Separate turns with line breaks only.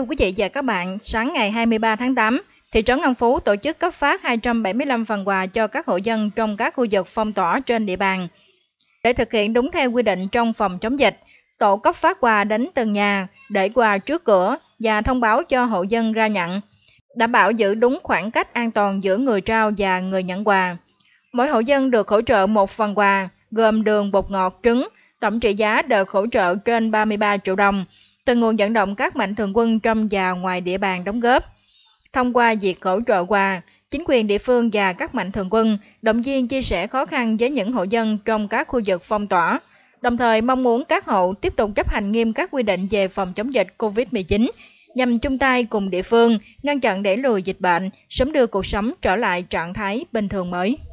Thưa quý vị và các bạn, sáng ngày 23 tháng 8, thị trấn An Phú tổ chức cấp phát 275 phần quà cho các hộ dân trong các khu vực phong tỏa trên địa bàn. Để thực hiện đúng theo quy định trong phòng chống dịch, tổ cấp phát quà đến từng nhà, để quà trước cửa và thông báo cho hộ dân ra nhận, đảm bảo giữ đúng khoảng cách an toàn giữa người trao và người nhận quà. Mỗi hộ dân được hỗ trợ một phần quà, gồm đường bột ngọt trứng, tổng trị giá được hỗ trợ trên 33 triệu đồng, từ nguồn dẫn động các mạnh thường quân trong và ngoài địa bàn đóng góp. Thông qua việc hỗ trợ quà, chính quyền địa phương và các mạnh thường quân động viên chia sẻ khó khăn với những hộ dân trong các khu vực phong tỏa, đồng thời mong muốn các hộ tiếp tục chấp hành nghiêm các quy định về phòng chống dịch COVID-19 nhằm chung tay cùng địa phương ngăn chặn đẩy lùi dịch bệnh, sớm đưa cuộc sống trở lại trạng thái bình thường mới.